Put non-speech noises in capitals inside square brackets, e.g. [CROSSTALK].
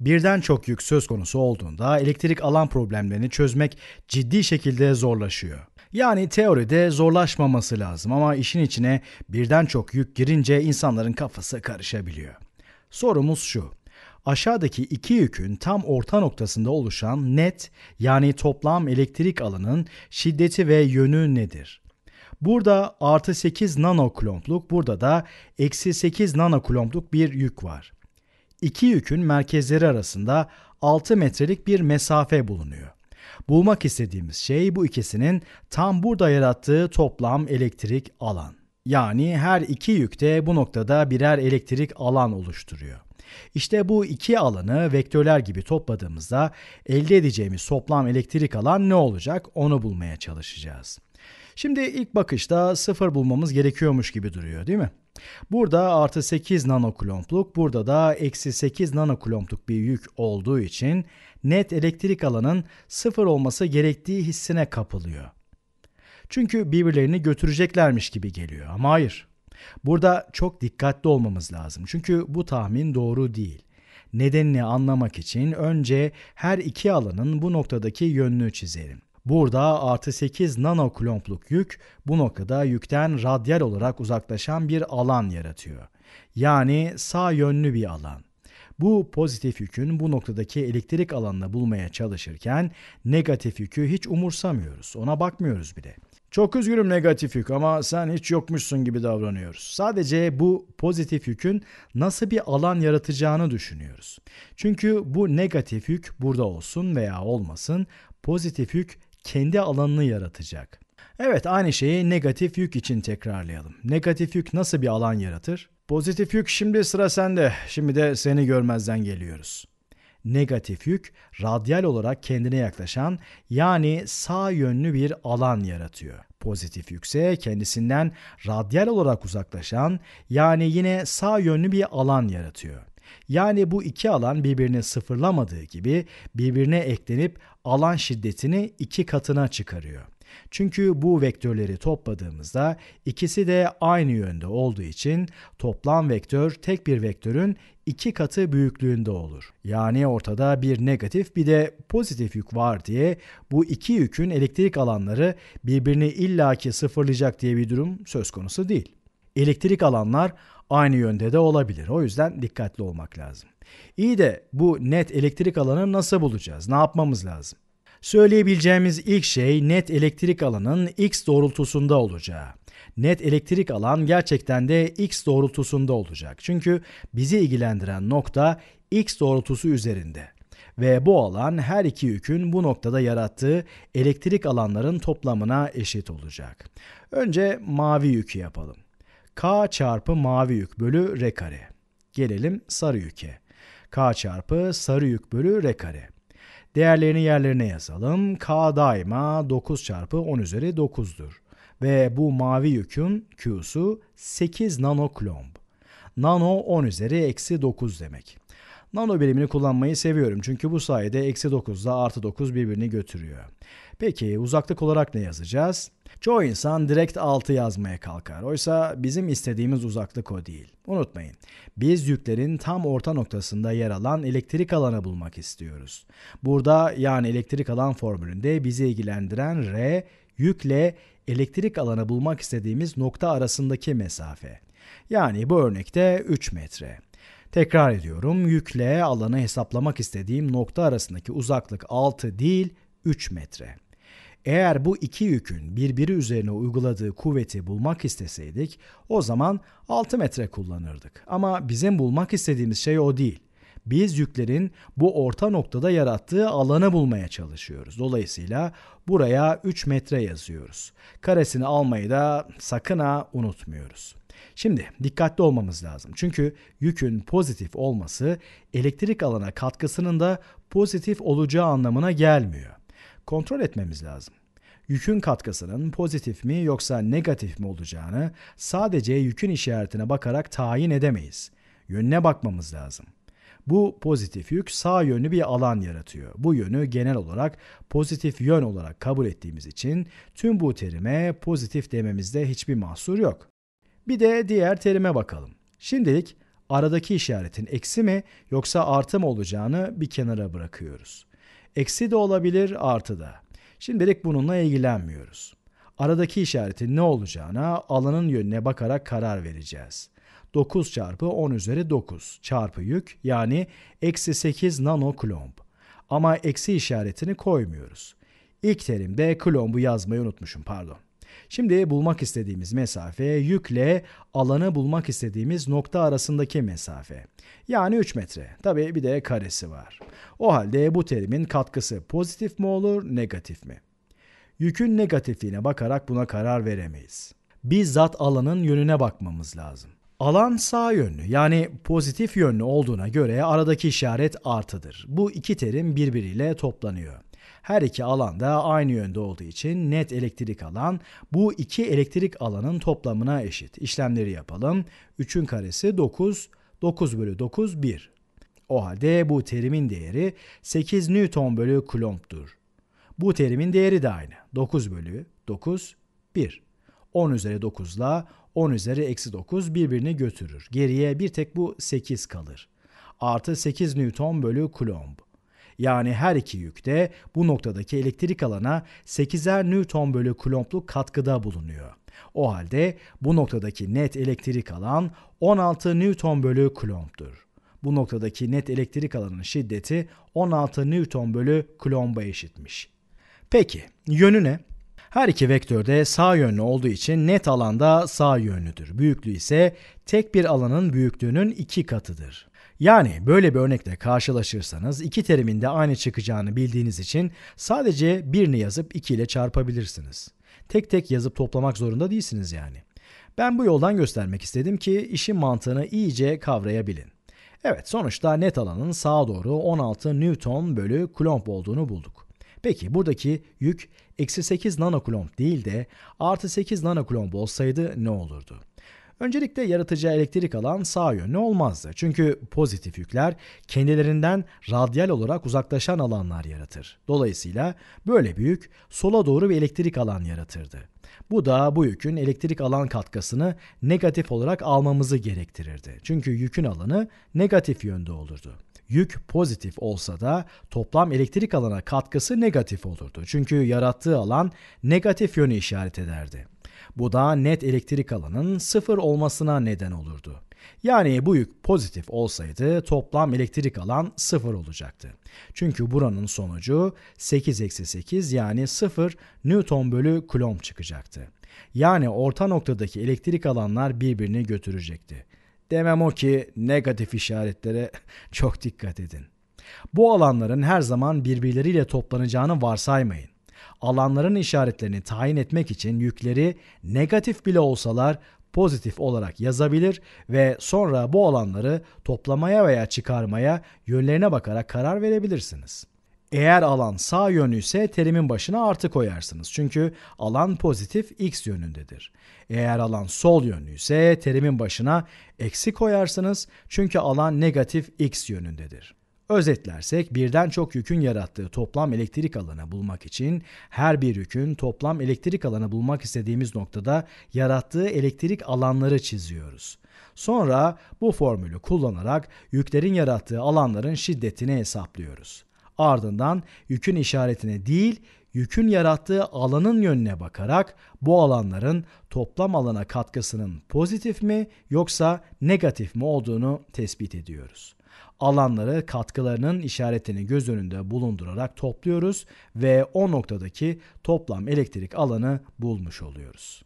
Birden çok yük söz konusu olduğunda elektrik alan problemlerini çözmek ciddi şekilde zorlaşıyor. Yani teoride zorlaşmaması lazım ama işin içine birden çok yük girince insanların kafası karışabiliyor. Sorumuz şu. Aşağıdaki iki yükün tam orta noktasında oluşan net yani toplam elektrik alanın şiddeti ve yönü nedir? Burada artı 8 nanoklomp'luk, burada da eksi 8 nanoklomp'luk bir yük var iki yükün merkezleri arasında 6 metrelik bir mesafe bulunuyor. Bulmak istediğimiz şey bu ikisinin tam burada yarattığı toplam elektrik alan. Yani her iki yük de bu noktada birer elektrik alan oluşturuyor. İşte bu iki alanı vektörler gibi topladığımızda elde edeceğimiz toplam elektrik alan ne olacak onu bulmaya çalışacağız. Şimdi ilk bakışta sıfır bulmamız gerekiyormuş gibi duruyor değil mi? Burada artı 8 nanokulompluk, burada da eksi 8 nanokulompluk bir yük olduğu için net elektrik alanın sıfır olması gerektiği hissine kapılıyor. Çünkü birbirlerini götüreceklermiş gibi geliyor ama hayır. Burada çok dikkatli olmamız lazım çünkü bu tahmin doğru değil. Nedenini anlamak için önce her iki alanın bu noktadaki yönünü çizelim. Burada artı 8 nanoklomp'luk yük bu noktada yükten radyal olarak uzaklaşan bir alan yaratıyor. Yani sağ yönlü bir alan. Bu pozitif yükün bu noktadaki elektrik alanını bulmaya çalışırken negatif yükü hiç umursamıyoruz. Ona bakmıyoruz bile. Çok üzgünüm negatif yük ama sen hiç yokmuşsun gibi davranıyoruz. Sadece bu pozitif yükün nasıl bir alan yaratacağını düşünüyoruz. Çünkü bu negatif yük burada olsun veya olmasın pozitif yük kendi alanını yaratacak. Evet aynı şeyi negatif yük için tekrarlayalım. Negatif yük nasıl bir alan yaratır? Pozitif yük şimdi sıra sende. Şimdi de seni görmezden geliyoruz. Negatif yük radyal olarak kendine yaklaşan yani sağ yönlü bir alan yaratıyor. Pozitif yükse kendisinden radyal olarak uzaklaşan yani yine sağ yönlü bir alan yaratıyor. Yani bu iki alan birbirini sıfırlamadığı gibi birbirine eklenip alan şiddetini iki katına çıkarıyor. Çünkü bu vektörleri topladığımızda ikisi de aynı yönde olduğu için toplam vektör tek bir vektörün iki katı büyüklüğünde olur. Yani ortada bir negatif bir de pozitif yük var diye bu iki yükün elektrik alanları birbirini illaki sıfırlayacak diye bir durum söz konusu değil. Elektrik alanlar aynı yönde de olabilir. O yüzden dikkatli olmak lazım. İyi de bu net elektrik alanı nasıl bulacağız? Ne yapmamız lazım? Söyleyebileceğimiz ilk şey net elektrik alanın x doğrultusunda olacağı. Net elektrik alan gerçekten de x doğrultusunda olacak. Çünkü bizi ilgilendiren nokta x doğrultusu üzerinde ve bu alan her iki yükün bu noktada yarattığı elektrik alanların toplamına eşit olacak. Önce mavi yükü yapalım. K çarpı mavi yük bölü R kare. Gelelim sarı yüke. K çarpı sarı yük bölü R kare. Değerlerini yerlerine yazalım. K daima 9 çarpı 10 üzeri 9'dur. Ve bu mavi yükün Q'su 8 nanoklomb. Nano 10 üzeri eksi 9 demek. Nano birimini kullanmayı seviyorum çünkü bu sayede eksi 9 ile artı 9 birbirini götürüyor. Peki uzaklık olarak ne yazacağız? Çoğu insan direkt 6 yazmaya kalkar. Oysa bizim istediğimiz uzaklık o değil. Unutmayın, biz yüklerin tam orta noktasında yer alan elektrik alanı bulmak istiyoruz. Burada yani elektrik alan formülünde bizi ilgilendiren R, yükle elektrik alanı bulmak istediğimiz nokta arasındaki mesafe. Yani bu örnekte 3 metre. Tekrar ediyorum yükle alanı hesaplamak istediğim nokta arasındaki uzaklık 6 değil 3 metre. Eğer bu iki yükün birbiri üzerine uyguladığı kuvveti bulmak isteseydik o zaman 6 metre kullanırdık. Ama bizim bulmak istediğimiz şey o değil. Biz yüklerin bu orta noktada yarattığı alanı bulmaya çalışıyoruz. Dolayısıyla buraya 3 metre yazıyoruz. Karesini almayı da sakın ha unutmuyoruz. Şimdi dikkatli olmamız lazım. Çünkü yükün pozitif olması elektrik alana katkısının da pozitif olacağı anlamına gelmiyor. Kontrol etmemiz lazım yükün katkısının pozitif mi yoksa negatif mi olacağını sadece yükün işaretine bakarak tayin edemeyiz. Yönüne bakmamız lazım. Bu pozitif yük sağ yönlü bir alan yaratıyor. Bu yönü genel olarak pozitif yön olarak kabul ettiğimiz için tüm bu terime pozitif dememizde hiçbir mahsur yok. Bir de diğer terime bakalım. Şimdilik aradaki işaretin eksi mi yoksa artı mı olacağını bir kenara bırakıyoruz. Eksi de olabilir, artı da. Şimdilik bununla ilgilenmiyoruz. Aradaki işaretin ne olacağına alanın yönüne bakarak karar vereceğiz. 9 çarpı 10 üzeri 9 çarpı yük yani eksi 8 nano nanoklomb. Ama eksi işaretini koymuyoruz. İlk terimde klombu yazmayı unutmuşum pardon. Şimdi bulmak istediğimiz mesafe yükle alanı bulmak istediğimiz nokta arasındaki mesafe. Yani 3 metre. Tabi bir de karesi var. O halde bu terimin katkısı pozitif mi olur, negatif mi? Yükün negatifliğine bakarak buna karar veremeyiz. Bizzat alanın yönüne bakmamız lazım. Alan sağ yönlü yani pozitif yönlü olduğuna göre aradaki işaret artıdır. Bu iki terim birbiriyle toplanıyor. Her iki alan da aynı yönde olduğu için net elektrik alan bu iki elektrik alanın toplamına eşit. İşlemleri yapalım. 3'ün karesi 9, 9 bölü 9 1. O halde bu terimin değeri 8 Newton bölü Coulomb'dur. Bu terimin değeri de aynı. 9 bölü 9 1. 10 üzeri 9 ile 10 üzeri eksi 9 birbirini götürür. Geriye bir tek bu 8 kalır. Artı 8 Newton bölü Coulomb. Yani her iki yük de bu noktadaki elektrik alana 8'er Newton bölü kulompluk katkıda bulunuyor. O halde bu noktadaki net elektrik alan 16 Newton bölü kulomptur. Bu noktadaki net elektrik alanın şiddeti 16 Newton bölü kulomba eşitmiş. Peki yönü ne? Her iki vektör de sağ yönlü olduğu için net alanda sağ yönlüdür. Büyüklüğü ise tek bir alanın büyüklüğünün iki katıdır. Yani böyle bir örnekle karşılaşırsanız iki terimin de aynı çıkacağını bildiğiniz için sadece birini yazıp iki ile çarpabilirsiniz. Tek tek yazıp toplamak zorunda değilsiniz yani. Ben bu yoldan göstermek istedim ki işin mantığını iyice kavrayabilin. Evet sonuçta net alanın sağa doğru 16 Newton bölü Coulomb olduğunu bulduk. Peki buradaki yük eksi 8 nanokulomb değil de artı 8 nanokulomb olsaydı ne olurdu? Öncelikle yaratıcıya elektrik alan sağ yönlü olmazdı. Çünkü pozitif yükler kendilerinden radyal olarak uzaklaşan alanlar yaratır. Dolayısıyla böyle büyük sola doğru bir elektrik alan yaratırdı. Bu da bu yükün elektrik alan katkısını negatif olarak almamızı gerektirirdi. Çünkü yükün alanı negatif yönde olurdu yük pozitif olsa da toplam elektrik alana katkısı negatif olurdu. Çünkü yarattığı alan negatif yönü işaret ederdi. Bu da net elektrik alanın sıfır olmasına neden olurdu. Yani bu yük pozitif olsaydı toplam elektrik alan sıfır olacaktı. Çünkü buranın sonucu 8 eksi 8 yani 0 Newton bölü Coulomb çıkacaktı. Yani orta noktadaki elektrik alanlar birbirini götürecekti. Demem o ki negatif işaretlere [LAUGHS] çok dikkat edin. Bu alanların her zaman birbirleriyle toplanacağını varsaymayın alanların işaretlerini tayin etmek için yükleri negatif bile olsalar pozitif olarak yazabilir ve sonra bu alanları toplamaya veya çıkarmaya yönlerine bakarak karar verebilirsiniz. Eğer alan sağ yönlü ise terimin başına artı koyarsınız. Çünkü alan pozitif x yönündedir. Eğer alan sol yönlü ise terimin başına eksi koyarsınız. Çünkü alan negatif x yönündedir. Özetlersek birden çok yükün yarattığı toplam elektrik alanı bulmak için her bir yükün toplam elektrik alanı bulmak istediğimiz noktada yarattığı elektrik alanları çiziyoruz. Sonra bu formülü kullanarak yüklerin yarattığı alanların şiddetini hesaplıyoruz. Ardından yükün işaretine değil, yükün yarattığı alanın yönüne bakarak bu alanların toplam alana katkısının pozitif mi yoksa negatif mi olduğunu tespit ediyoruz. Alanları katkılarının işaretini göz önünde bulundurarak topluyoruz ve o noktadaki toplam elektrik alanı bulmuş oluyoruz.